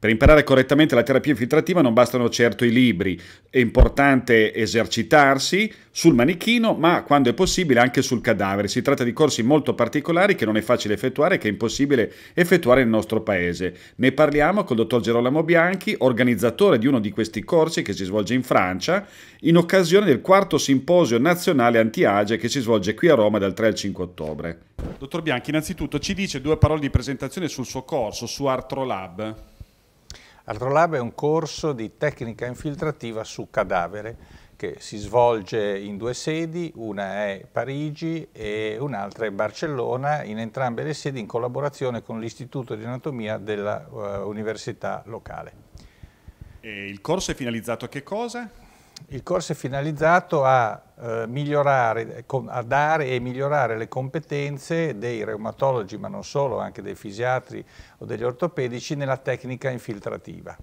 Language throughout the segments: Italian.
Per imparare correttamente la terapia infiltrativa non bastano certo i libri, è importante esercitarsi sul manichino, ma quando è possibile anche sul cadavere. Si tratta di corsi molto particolari che non è facile effettuare e che è impossibile effettuare nel nostro paese. Ne parliamo col dottor Gerolamo Bianchi, organizzatore di uno di questi corsi che si svolge in Francia, in occasione del quarto simposio nazionale anti-age che si svolge qui a Roma dal 3 al 5 ottobre. Dottor Bianchi, innanzitutto ci dice due parole di presentazione sul suo corso, su Artrolab. Artrolab è un corso di tecnica infiltrativa su cadavere che si svolge in due sedi, una è Parigi e un'altra è Barcellona, in entrambe le sedi in collaborazione con l'Istituto di Anatomia dell'Università eh, locale. E il corso è finalizzato a che cosa? Il corso è finalizzato a eh, migliorare, eh, a dare e migliorare le competenze dei reumatologi, ma non solo, anche dei fisiatri o degli ortopedici nella tecnica infiltrativa.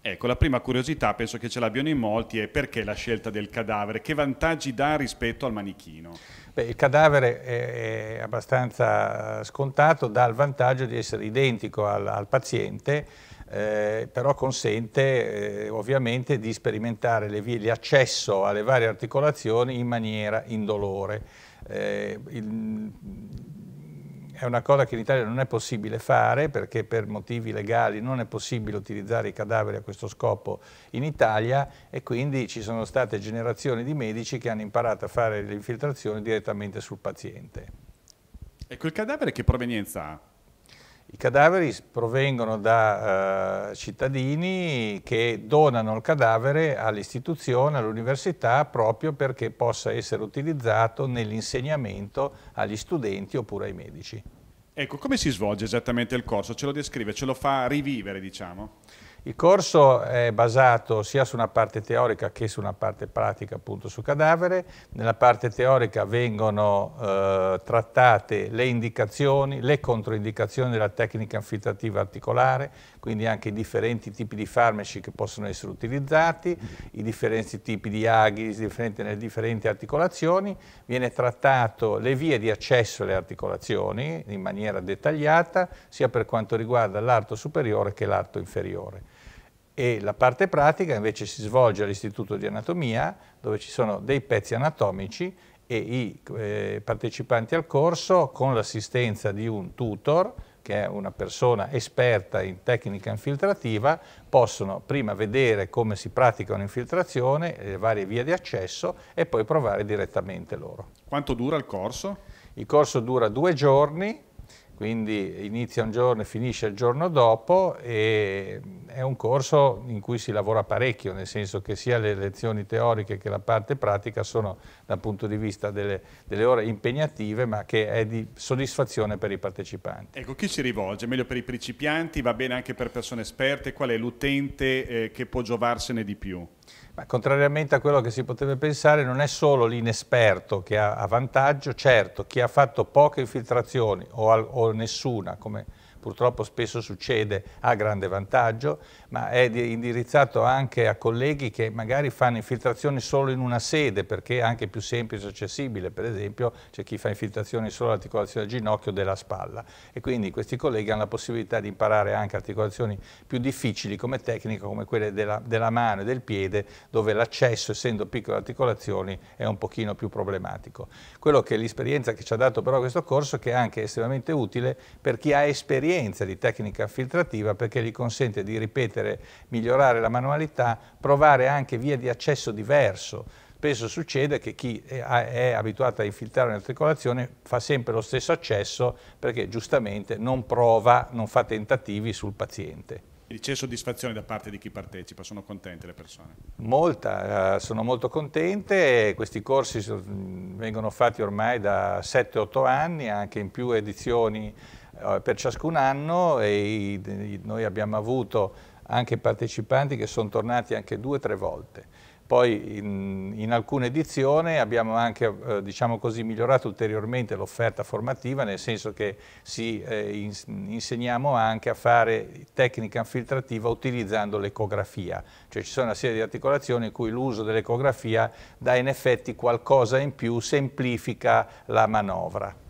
Ecco, la prima curiosità penso che ce l'abbiano in molti è perché la scelta del cadavere, che vantaggi dà rispetto al manichino? Beh, il cadavere è, è abbastanza scontato, dà il vantaggio di essere identico al, al paziente, eh, però consente eh, ovviamente di sperimentare le vie di alle varie articolazioni in maniera indolore. Eh, il, è una cosa che in Italia non è possibile fare perché per motivi legali non è possibile utilizzare i cadaveri a questo scopo in Italia e quindi ci sono state generazioni di medici che hanno imparato a fare l'infiltrazione direttamente sul paziente. E quel cadavere che provenienza ha? I cadaveri provengono da eh, cittadini che donano il cadavere all'istituzione, all'università, proprio perché possa essere utilizzato nell'insegnamento agli studenti oppure ai medici. Ecco, come si svolge esattamente il corso? Ce lo descrive, ce lo fa rivivere, diciamo? Il corso è basato sia su una parte teorica che su una parte pratica appunto su cadavere. Nella parte teorica vengono eh, trattate le indicazioni, le controindicazioni della tecnica anfitrativa articolare, quindi anche i differenti tipi di farmaci che possono essere utilizzati, i differenti tipi di aghi, differenti, le differenti articolazioni. Viene trattato le vie di accesso alle articolazioni in maniera dettagliata, sia per quanto riguarda l'arto superiore che l'arto inferiore e la parte pratica invece si svolge all'Istituto di Anatomia dove ci sono dei pezzi anatomici e i eh, partecipanti al corso con l'assistenza di un tutor che è una persona esperta in tecnica infiltrativa, possono prima vedere come si pratica un'infiltrazione, le varie vie di accesso e poi provare direttamente loro. Quanto dura il corso? Il corso dura due giorni, quindi inizia un giorno e finisce il giorno dopo e è un corso in cui si lavora parecchio, nel senso che sia le lezioni teoriche che la parte pratica sono dal punto di vista delle, delle ore impegnative ma che è di soddisfazione per i partecipanti. Ecco, chi si rivolge? Meglio per i principianti, va bene anche per persone esperte? Qual è l'utente eh, che può giovarsene di più? Ma contrariamente a quello che si potrebbe pensare, non è solo l'inesperto che ha, ha vantaggio, certo chi ha fatto poche infiltrazioni o, al, o nessuna, come purtroppo spesso succede, a grande vantaggio, ma è indirizzato anche a colleghi che magari fanno infiltrazioni solo in una sede, perché è anche più semplice e accessibile, per esempio c'è chi fa infiltrazioni solo all'articolazione del ginocchio o della spalla, e quindi questi colleghi hanno la possibilità di imparare anche articolazioni più difficili come tecnica, come quelle della, della mano e del piede, dove l'accesso, essendo piccole articolazioni, è un pochino più problematico. Quello che l'esperienza che ci ha dato però questo corso, che è anche estremamente utile per chi ha esperienza esperienza di tecnica filtrativa perché gli consente di ripetere, migliorare la manualità, provare anche vie di accesso diverso. Spesso succede che chi è abituato a infiltrare un'articolazione fa sempre lo stesso accesso perché giustamente non prova, non fa tentativi sul paziente. C'è soddisfazione da parte di chi partecipa, sono contente le persone? Molta, eh, sono molto contente, questi corsi mm, vengono fatti ormai da 7-8 anni, anche in più edizioni eh, per ciascun anno e noi abbiamo avuto anche partecipanti che sono tornati anche due o tre volte. Poi in, in alcune edizioni abbiamo anche eh, diciamo così, migliorato ulteriormente l'offerta formativa, nel senso che si, eh, in, insegniamo anche a fare tecnica infiltrativa utilizzando l'ecografia. Cioè ci sono una serie di articolazioni in cui l'uso dell'ecografia dà in effetti qualcosa in più, semplifica la manovra.